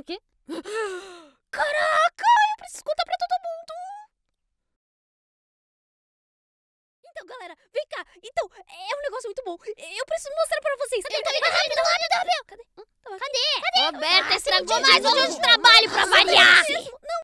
O quê? Caraca! Eu preciso contar pra todo mundo! Então, galera, vem cá. Então, é um negócio muito bom. Eu preciso mostrar pra vocês. cadê rápido, rápido, rápido. Cadê? Cadê? Roberta, ah, estragou mais um dia de trabalho.